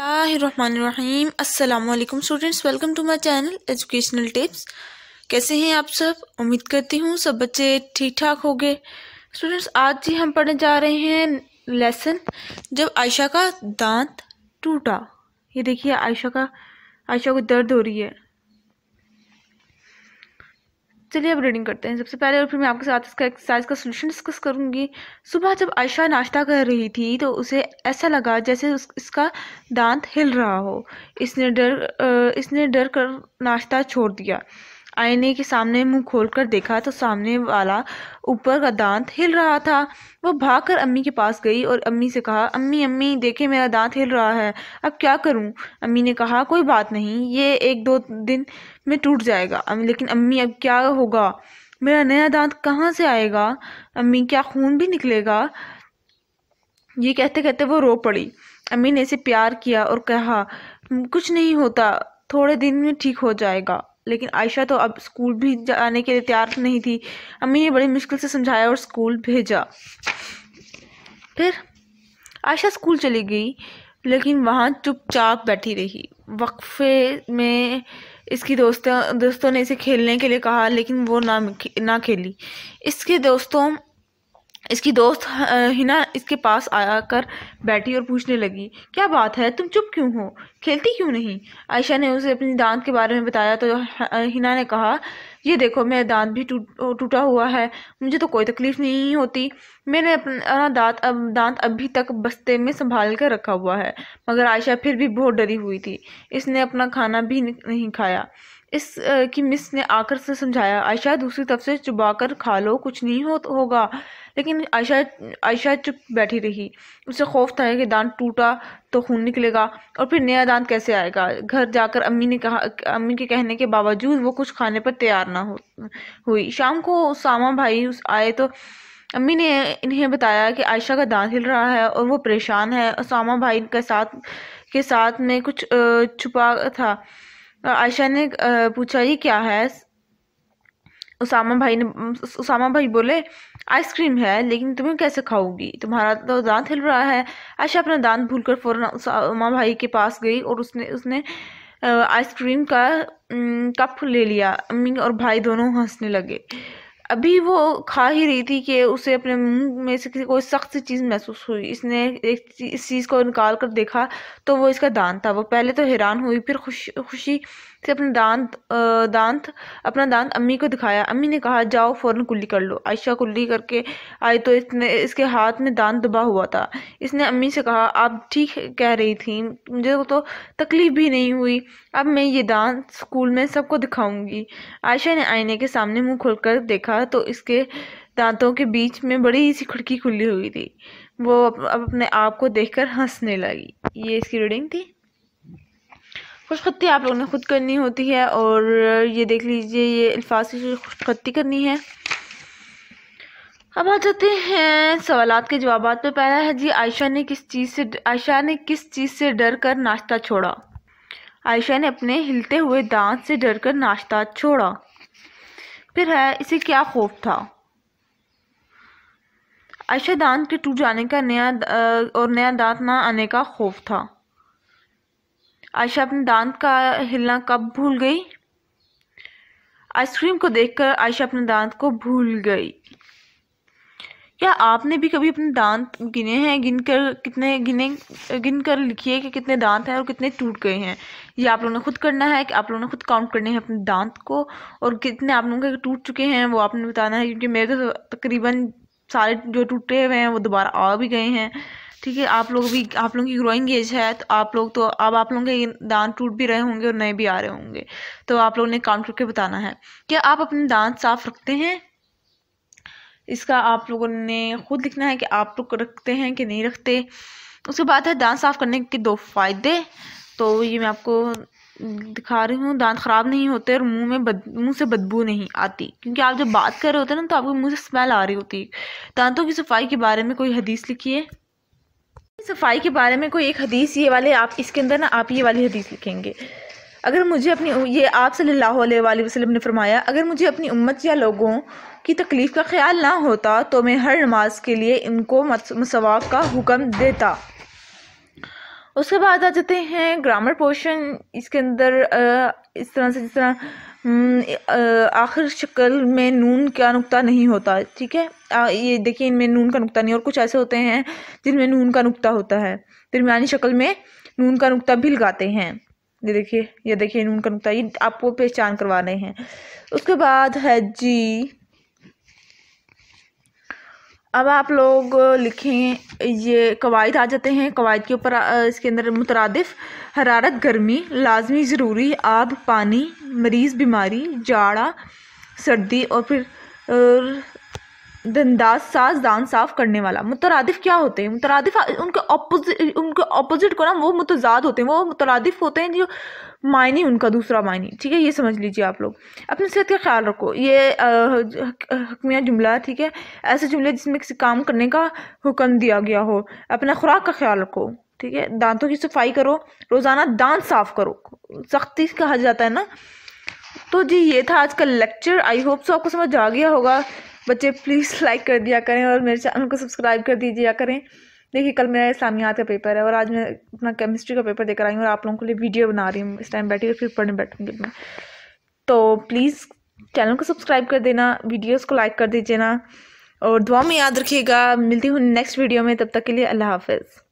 अस्सलाम वालेकुम students welcome to my channel educational tips कैसे हैं आप सब उम्मीद करती हूँ सब बच्चे ठीक ठाक हो गए स्टूडेंट्स आज ही हम पढ़ने जा रहे हैं लेसन जब आयशा का दांत टूटा ये देखिए आयशा का आयशा को दर्द हो रही है चलिए अब रीडिंग करते हैं सबसे पहले और फिर मैं आपके साथ इसका एक्सरसाइज का सोल्यूशन डिस्कस करूंगी सुबह जब आयशा नाश्ता कर रही थी तो उसे ऐसा लगा जैसे उस इसका दांत हिल रहा हो इसने डर इसने डर कर नाश्ता छोड़ दिया आईने के सामने मुंह खोलकर देखा तो सामने वाला ऊपर का दांत हिल रहा था वो भागकर अम्मी के पास गई और अम्मी से कहा अम्मी अम्मी देखे मेरा दांत हिल रहा है अब क्या करूं अम्मी ने कहा कोई बात नहीं ये एक दो दिन में टूट जाएगा लेकिन अम्मी अब क्या होगा मेरा नया दांत कहाँ से आएगा अम्मी क्या खून भी निकलेगा ये कहते कहते वो रो पड़ी अम्मी ने इसे प्यार किया और कहा कुछ नहीं होता थोड़े दिन में ठीक हो जाएगा लेकिन आयशा तो अब स्कूल भी जाने के लिए तैयार तो नहीं थी अम्मी ने बड़ी मुश्किल से समझाया और स्कूल भेजा फिर आयशा स्कूल चली गई लेकिन वहाँ चुपचाप बैठी रही वक्फे में इसकी दोस्तों दोस्तों ने इसे खेलने के लिए कहा लेकिन वो ना ना खेली इसके दोस्तों इसकी दोस्त हिना इसके पास आकर बैठी और पूछने लगी क्या बात है तुम चुप क्यों हो खेलती क्यों नहीं आयशा ने उसे अपनी दांत के बारे में बताया तो हिना ने कहा ये देखो मेरा दांत भी टूटा हुआ है मुझे तो कोई तकलीफ नहीं होती मैंने अपना दांत अब दांत अभी तक बस्ते में संभाल कर रखा हुआ है मगर आयशा फिर भी बहुत डरी हुई थी इसने अपना खाना भी नहीं खाया इस की मिस ने आकर से समझाया आयशा दूसरी तरफ से चुबाकर खा लो कुछ नहीं हो तो होगा लेकिन आयशा आयशा चुप बैठी रही उसे खौफ था कि दांत टूटा तो खून निकलेगा और फिर नया दांत कैसे आएगा घर जाकर अम्मी ने कहा अम्मी के कहने के बावजूद वो कुछ खाने पर तैयार ना हो हुई शाम को सामा भाई उस आए तो अम्मी ने इन्हें बताया कि आयशा का दांत हिल रहा है और वो परेशान है और सामा भाई के साथ के साथ में कुछ छुपा था आयशा ने पूछा ये क्या है उसामा भाई ने उसामा भाई बोले आइसक्रीम है लेकिन तुम्हें कैसे खाओगी तुम्हारा तो दांत हिल रहा है आयशा अपना दांत भूल कर फ़ौरन उसामा भाई के पास गई और उसने उसने आइसक्रीम का कप ले लिया अम्मी और भाई दोनों हंसने लगे अभी वो खा ही रही थी कि उसे अपने मुंह में से किसी कोई सख्त चीज़ महसूस हुई इसने एक इस चीज़ को निकाल कर देखा तो वो इसका दान था वो पहले तो हैरान हुई फिर खुश खुशी से अपना दांत दांत अपना दांत अम्मी को दिखाया अम्मी ने कहा जाओ फ़ौरन कुल्ली कर लो आयशा कुल्ली करके आई तो इसने इसके हाथ में दांत दबा हुआ था इसने अम्मी से कहा आप ठीक कह रही थी मुझे तो तकलीफ़ भी नहीं हुई अब मैं ये दांत स्कूल में सबको दिखाऊंगी आयशा ने आईने के सामने मुँह खोल देखा तो इसके दांतों के बीच में बड़ी ही सी खिड़की खुली हुई थी वो अब अपने आप को देखकर हंसने लगी ये इसकी रीडिंग थी खुशखत्ती आप लोगों ने ख़ुद करनी होती है और ये देख लीजिए ये अल्फाज की खुशखत्ती करनी है अब आ जाते हैं सवाल के जवाब पे पहला है जी आयशा ने किस चीज़ से आयशा ने किस चीज़ से डर कर नाश्ता छोड़ा आयशा ने अपने हिलते हुए दांत से डर कर नाश्ता छोड़ा फिर है इसे क्या खौफ था आयशा दांत के टूट जाने का नया और नया दांत ना आने का खौफ था आयशा अपने दांत का हिलना कब भूल गई आइसक्रीम को देखकर आयशा अपने दांत को भूल गई क्या आपने भी कभी अपने दांत गिने हैं गिनकर कितने गिने गिन कर लिखिए कि कितने दांत हैं और कितने टूट गए हैं ये आप लोगों ने खुद करना है कि आप लोगों ने खुद काउंट करने हैं अपने दांत को और कितने आप लोगों के टूट चुके हैं वो आपने बताना है क्योंकि मेरे तो तकरीबन सारे जो टूटे हुए हैं वो दोबारा आ भी गए हैं ठीक है आप लोग भी आप लोगों की ग्रोइंग एज है तो आप लोग तो अब आप लोगों के दांत टूट भी रहे होंगे और नए भी आ रहे होंगे तो आप लोगों ने काम करके बताना है क्या आप अपने दांत साफ रखते हैं इसका आप लोगों ने खुद लिखना है कि आप लोग रखते हैं कि नहीं रखते उसके बाद है दांत साफ करने के दो फायदे तो ये मैं आपको दिखा रही हूँ दांत ख़राब नहीं होते और मुंह में बद मुँह से बदबू नहीं आती क्योंकि आप जब बात कर रहे होते हैं ना तो आपके मुंह से स्मेल आ रही होती है दांतों की सफाई के बारे में कोई हदीस लिखिए सफाई के बारे में कोई एक हदीस ये वाले आप इसके अंदर ना आप ये वाली हदीस लिखेंगे अगर मुझे अपनी ये आप सल्लल्लाहु अलैहि वसल्लम ने फरमाया अगर मुझे अपनी उम्मत या लोगों की तकलीफ़ का ख्याल ना होता तो मैं हर नमाज के लिए इनको मसवाक का हुक्म देता उसके बाद आ जाते हैं ग्रामर पोर्शन इसके अंदर इस तरह से जिस तरह हम्म, आखिर शक्ल में नून का नुकता नहीं होता ठीक है ये देखिए इनमें नून का नुकता नहीं और कुछ ऐसे होते हैं जिनमें नून का नुकता होता है दरमियानी शक्ल में नून का नुकता भी लगाते हैं ये देखिए ये देखिए नून का नुकता ये आपको पहचान करवा रहे हैं उसके बाद है जी अब आप लोग लिखें ये कवायद आ जाते हैं कवायद के ऊपर इसके अंदर मुतरदफ़ हरारत गर्मी लाजमी ज़रूरी आब पानी मरीज़ बीमारी जाड़ा सर्दी और फिर और दंदाज साज दान साफ करने वाला मुतरदिफ क्या होते हैं मुतरदिफ उनके अपोजिट उनके अपोजिट को ना वो मुतजाद होते हैं वो मुतरदिफ होते हैं जो मायने उनका दूसरा मायने ठीक है ये समझ लीजिए आप लोग अपनी सेहत का ख्याल रखो ये हकमिया जुमला ठीक है ऐसे जुमले जिसमें किसी काम करने का हुक्म दिया गया हो अपना खुराक का ख्याल रखो ठीक है दांतों की सफाई करो रोज़ाना दांत साफ करो सख्ती कहा जाता है ना तो जी ये था आज का लेक्चर आई होप सो आपको समझ आ गया होगा बच्चे प्लीज़ लाइक कर दिया करें और मेरे चैनल को सब्सक्राइब कर दीजिए करें देखिए कल मेरा इस्लामियात का पेपर है और आज मैं अपना केमिस्ट्री का पेपर देकर आई हूँ और आप लोगों के लिए वीडियो बना रही हूँ इस टाइम बैठी और फिर पढ़ने बैठूँगी मैं तो प्लीज़ चैनल को सब्सक्राइब कर देना वीडियोज़ को लाइक कर दीजिए ना और दुआ में याद रखिएगा मिलती हूँ नेक्स्ट वीडियो में तब तक के लिए अल्लाह हाफिज़